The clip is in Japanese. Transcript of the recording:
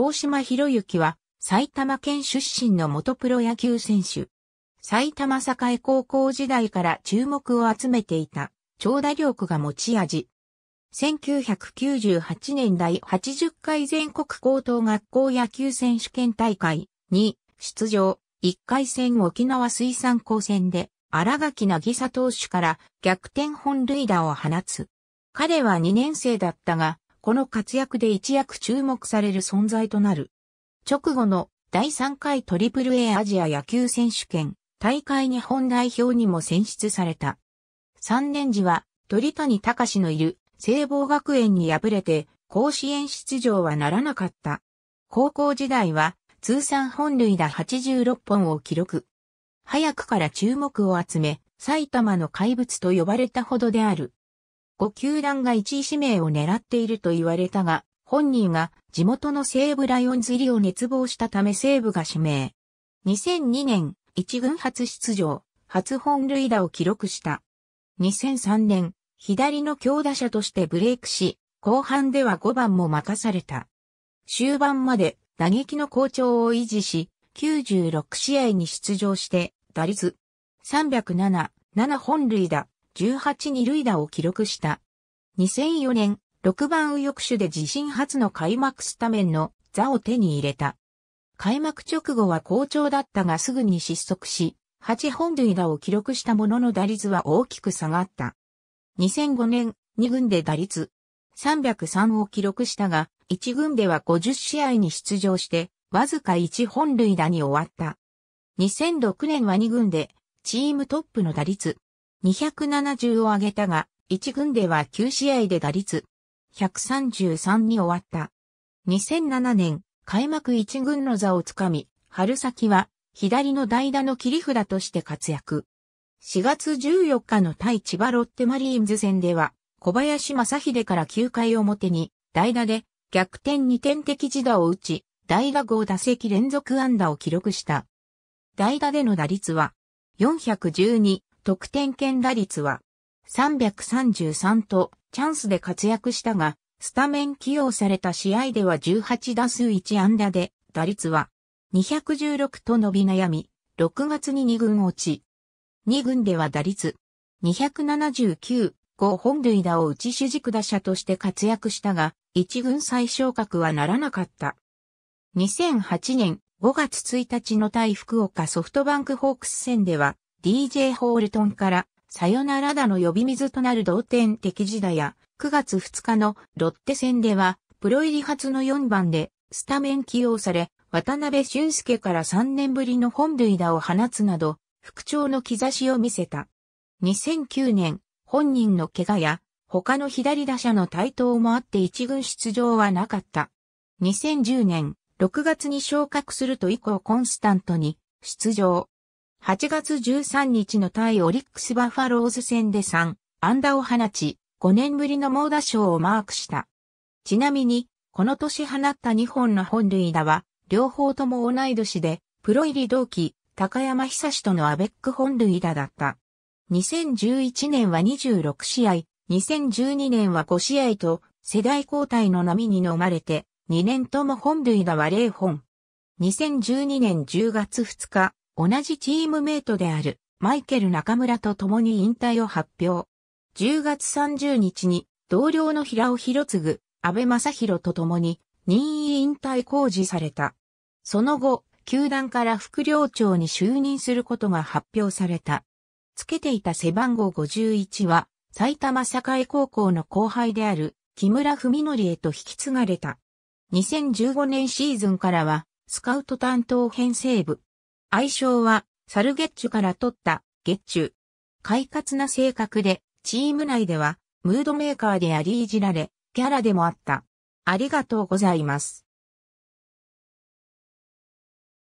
大島博之は埼玉県出身の元プロ野球選手。埼玉栄高校時代から注目を集めていた長打力が持ち味。1998年第80回全国高等学校野球選手権大会に出場、1回戦沖縄水産高専で荒垣さ投手から逆転本塁打を放つ。彼は2年生だったが、この活躍で一躍注目される存在となる。直後の第3回 AAA アジア野球選手権大会日本代表にも選出された。3年時は鳥谷隆のいる聖望学園に敗れて甲子園出場はならなかった。高校時代は通算本塁打86本を記録。早くから注目を集め、埼玉の怪物と呼ばれたほどである。5球団が1位指名を狙っていると言われたが、本人が地元の西武ライオンズ入りを熱望したため西武が指名。2002年、1軍初出場、初本塁打を記録した。2003年、左の強打者としてブレイクし、後半では5番も任された。終盤まで打撃の好調を維持し、96試合に出場して、打率307、7本塁打、18二塁打を記録した。2004年、6番右翼手で自身初の開幕スタメンの座を手に入れた。開幕直後は好調だったがすぐに失速し、8本塁打を記録したものの打率は大きく下がった。2005年、2軍で打率303を記録したが、1軍では50試合に出場して、わずか1本塁打に終わった。2006年は2軍で、チームトップの打率270を挙げたが、1軍では9試合で打率133に終わった。2007年、開幕1軍の座をつかみ、春先は左の代打の切り札として活躍。4月14日の対千葉ロッテマリーンズ戦では、小林正秀から9回表に代打で逆転2点的自打を打ち、代打5打席連続安打を記録した。代打での打率は412、得点圏打率は333とチャンスで活躍したが、スタメン起用された試合では18打数1安打で、打率は216と伸び悩み、6月に2軍落ち。2軍では打率279、5本塁打を打ち主軸打者として活躍したが、1軍再昇格はならなかった。2008年5月1日の対福岡ソフトバンクホークス戦では、DJ ホールトンから、さよならだの呼び水となる同点的時代や、9月2日のロッテ戦では、プロ入り初の4番で、スタメン起用され、渡辺俊介から3年ぶりの本塁打を放つなど、復調の兆しを見せた。2009年、本人の怪我や、他の左打者の台頭もあって一軍出場はなかった。2010年、6月に昇格すると以降コンスタントに出場。8月13日の対オリックスバファローズ戦で3安打を放ち、5年ぶりの猛打賞をマークした。ちなみに、この年放った2本の本塁打は、両方とも同い年で、プロ入り同期、高山久志とのアベック本塁打だった。2011年は26試合、2012年は5試合と、世代交代の波に飲まれて、2年とも本塁打は0本。2012年10月2日、同じチームメイトであるマイケル中村と共に引退を発表。10月30日に同僚の平尾博次、安倍正宏と共に任意引退工事された。その後、球団から副寮長に就任することが発表された。つけていた背番号51は、埼玉栄高校の後輩である木村文則へと引き継がれた。2015年シーズンからは、スカウト担当編成部、愛称は、サルゲッチュから取った、ゲッチュ。快活な性格で、チーム内では、ムードメーカーでありいじられ、キャラでもあった。ありがとうございます。